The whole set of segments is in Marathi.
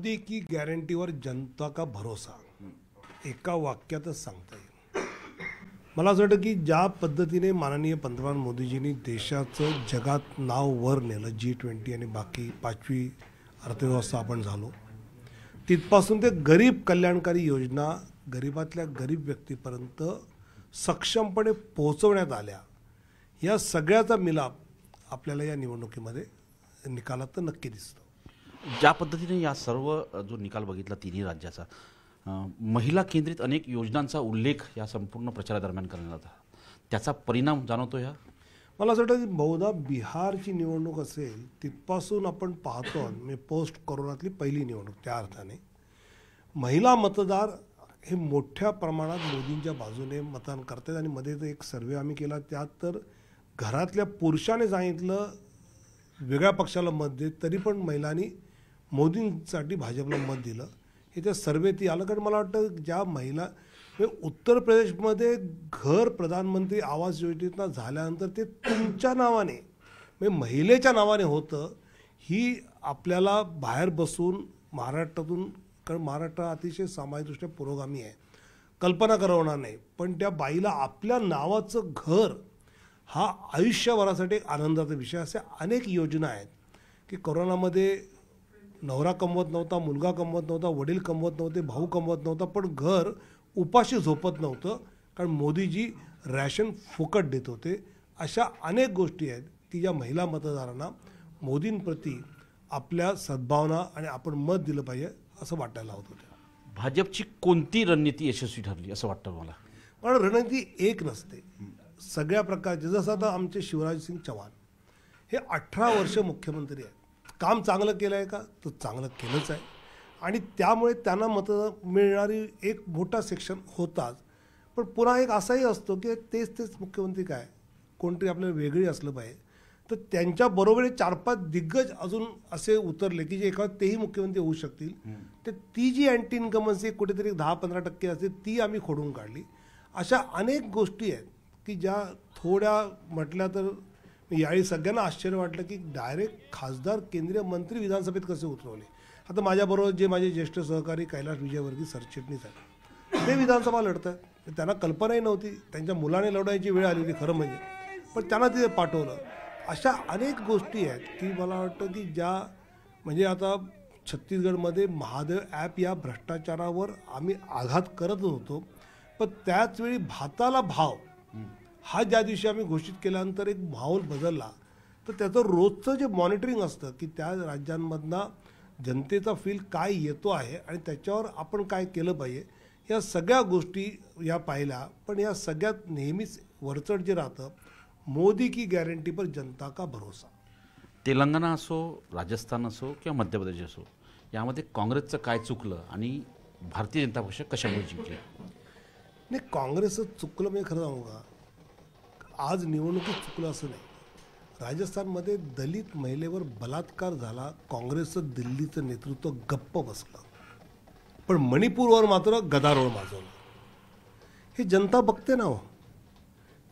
मोदी की गॅरंटीवर जनता का भरोसा एका वाक्यातच सांगता येईल मला असं वाटतं की ज्या पद्धतीने माननीय पंतप्रधान मोदीजींनी देशाचं जगात नाव वर नेलं जी ट्वेंटी आणि बाकी पाचवी अर्थव्यवस्था आपण झालो तिथपासून ते गरीब कल्याणकारी योजना गरीबातल्या गरीब व्यक्तीपर्यंत सक्षमपणे पोहोचवण्यात आल्या या सगळ्याचा मिलाप आपल्याला या निवडणुकीमध्ये निकालात तर नक्की दिसतो ज्या पद्धतीने या सर्व जो निकाल बघितला तिन्ही राज्याचा महिला केंद्रित अनेक योजनांचा उल्लेख या संपूर्ण प्रचारादरम्यान करण्यात होता त्याचा परिणाम जाणवतो या मला असं वाटतं बहुधा बिहारची निवडणूक असेल तिथपासून आपण पाहतो म्हणजे पोस्ट कोरोनातली पहिली निवडणूक त्या अर्थाने महिला मतदार हे मोठ्या प्रमाणात मोदींच्या बाजूने मतदान करतात आणि मध्ये एक सर्वे आम्ही केला त्यात तर घरातल्या पुरुषाने सांगितलं वेगळ्या पक्षाला मत देत तरी पण महिलांनी मोदींसाठी भाजपला मत दिलं हे त्या सर्वेती आलं कारण मला वाटतं ज्या महिला उत्तर प्रदेशमध्ये घर प्रधानमंत्री आवास योजनेतना झाल्यानंतर ते तुमच्या नावाने म्हणजे महिलेच्या नावाने होतं ही आपल्याला बाहेर बसून महाराष्ट्रातून कारण महाराष्ट्र अतिशय सामाजिकदृष्ट्या पुरोगामी आहे कल्पना करवणार नाही पण त्या बाईला आपल्या नावाचं घर हा आयुष्यभरासाठी एक आनंदाचा विषय असे अनेक योजना आहेत की करोनामध्ये नवरा कमवत नव्हता मुलगा कमवत नव्हता वडील कमवत नव्हते भाऊ कमवत नव्हता पण घर उपाशी झोपत नव्हतं कारण मोदीजी रॅशन फुकट देत होते अशा अनेक गोष्टी आहेत की ज्या महिला मतदारांना मोदींप्रती आपल्या सद्भावना आणि आपण मत दिलं पाहिजे असं वाटायला होत होत्या भाजपची कोणती रणनीती यशस्वी ठरली असं वाटतं मला पण रणनीती एक नसते सगळ्या प्रकारचे जसं आता आमचे शिवराज चव्हाण हे अठरा वर्ष मुख्यमंत्री आहेत काम चांगलं केलं आहे का तर चांगलं केलंच आहे आणि त्यामुळे त्यांना मतदान मिळणारी एक मोठा सेक्शन होताच पण पुन्हा एक असाही असतो की तेच तेच मुख्यमंत्री काय कोणतरी आपल्याला वेगळी असलं पाहिजे तर त्यांच्याबरोबर चार पाच दिग्गज अजून असे उतरले की जे एखादं तेही मुख्यमंत्री होऊ शकतील तर ती जी अँटी इन्कमन्सी कुठेतरी दहा पंधरा टक्के असते ती आम्ही खोडून काढली अशा अनेक गोष्टी आहेत की ज्या थोड्या म्हटल्या तर यावेळी सगळ्यांना आश्चर्य वाटलं की डायरेक्ट खासदार केंद्रीय मंत्री विधानसभेत कसे उतरवले आता माझ्याबरोबर जे माझे ज्येष्ठ सहकारी कैलाश विजयवर्गीय सरचिटणीस आहेत ते विधानसभा लढत आहेत त्यांना कल्पनाही नव्हती त्यांच्या मुलाने लढवायची वेळ आली होती खरं म्हणजे पण त्यांना तिथे पाठवलं अशा अनेक गोष्टी आहेत की मला वाटतं की ज्या म्हणजे आता छत्तीसगडमध्ये महादेव ॲप या भ्रष्टाचारावर आम्ही आघात करत होतो पण त्याचवेळी भाताला भाव हा ज्या दिवशी आम्ही घोषित केल्यानंतर एक माहोल बदलला तर त्याचं रोजचं जे मॉनिटरिंग असतं की त्या राज्यांमधनं जनतेचा फील काय येतो आहे आणि त्याच्यावर आपण काय केलं पाहिजे या सगळ्या गोष्टी या पाहिल्या पण या सगळ्यात नेहमीच वरचढ जे राहतं मोदी की गॅरंटी जनता का भरोसा तेलंगणा असो राजस्थान असो किंवा मध्य प्रदेश असो यामध्ये काँग्रेसचं काय चुकलं आणि भारतीय जनता पक्ष कशामुळे जिंकले नाही काँग्रेसचं चुकलं म्हणजे खरं सांगू का आज निवडणुकीत चुकलं असं नाही राजस्थानमध्ये दलित महिलेवर बलात्कार झाला काँग्रेसचं दिल्लीचं नेतृत्व गप्प बसलं पण मणिपूरवर मात्र गदारोळ माजवला हे जनता बघते ना हो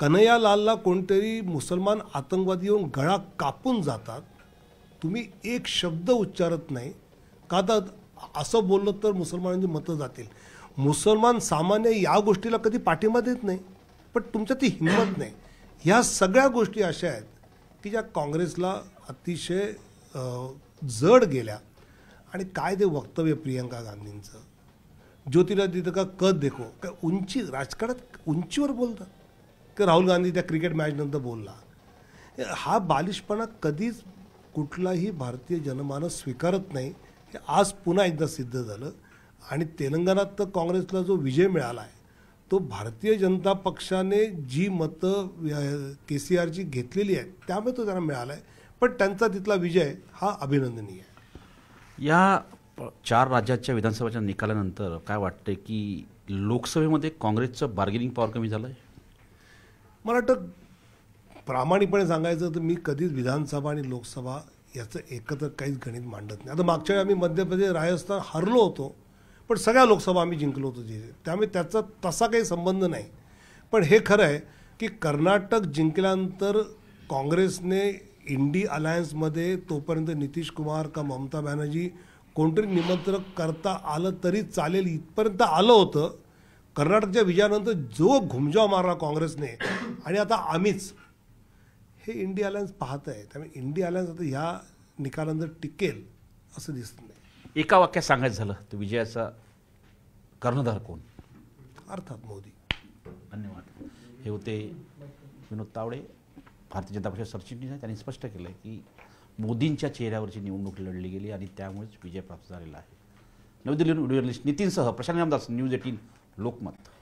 कन्हैयालालला कोणतरी मुसलमान आतंकवादी येऊन गळा कापून जातात तुम्ही एक शब्द उच्चारत नाही का तर असं बोललं तर मुसलमानांची मतं जातील मुसलमान सामान्य या गोष्टीला कधी पाठिंबा देत नाही पण तुमच्यात ती हिंमत नाही ह्या सगळ्या गोष्टी अशा आहेत की ज्या काँग्रेसला अतिशय जड गेल्या आणि काय ते वक्तव्य प्रियंका गांधींचं ज्योतिरादित्य का कद देखो काय उंची राजकारणात उंचीवर बोलतात की राहुल गांधी त्या क्रिकेट मॅचनंतर बोलला हा बालिशपणा कधीच कुठलाही भारतीय जनमानस स्वीकारत नाही हे आज पुन्हा एकदा सिद्ध झालं आणि तेलंगणात तर काँग्रेसला जो विजय मिळाला आहे तो भारतीय जनता पक्षाने जी मतं के सी आरची घेतलेली आहेत त्यामुळे तो त्यांना मिळाला आहे पण त्यांचा तिथला विजय हा अभिनंदनीय आहे या चार राज्याच्या विधानसभेच्या निकालानंतर काय वाटतं की लोकसभेमध्ये काँग्रेसचं बार्गेनिंग पॉवर कमी झालं आहे मला वाटतं प्रामाणिकपणे सांगायचं तर मी कधीच विधानसभा आणि लोकसभा याचं एकत्र काहीच गणित मांडत नाही आता मागच्या वेळी आम्ही मध्य प्रदेश राजस्थान हरलो होतो पण सगळ्या लोकसभा आम्ही जिंकलो होतो तिथे त्यामुळे त्याचा तसा काही संबंध नाही पण हे खरं आहे की कर्नाटक जिंकल्यानंतर काँग्रेसने इंडी अलायन्समध्ये तोपर्यंत नितीश कुमार का ममता बॅनर्जी कोणतरी निमंत्रण करता आलं तरी चालेल इथपर्यंत आलं होतं कर्नाटकच्या विजयानंतर जो घुमजाव मारला काँग्रेसने आणि आता आम्हीच हे इंडिया अलायन्स पाहत आहे त्यामुळे इंडिया अलायन्स आता ह्या निकालानंतर टिकेल असं दिसत नाही एका वाक्यात सांगायचं झालं तर विजयाचा कर्णधार कोण अर्थात मोदी धन्यवाद हे होते विनोद तावडे भारतीय जनता पक्षाचे सरचिटणीस आहे त्यांनी स्पष्ट केलं आहे की मोदींच्या चेहऱ्यावरची निवडणूक लढली गेली आणि त्यामुळेच विजय प्राप्त झालेला आहे नवी दिल्लीहून व्हिडिओ नितीनसह प्रशांत रामदास न्यूज एटीन लोकमत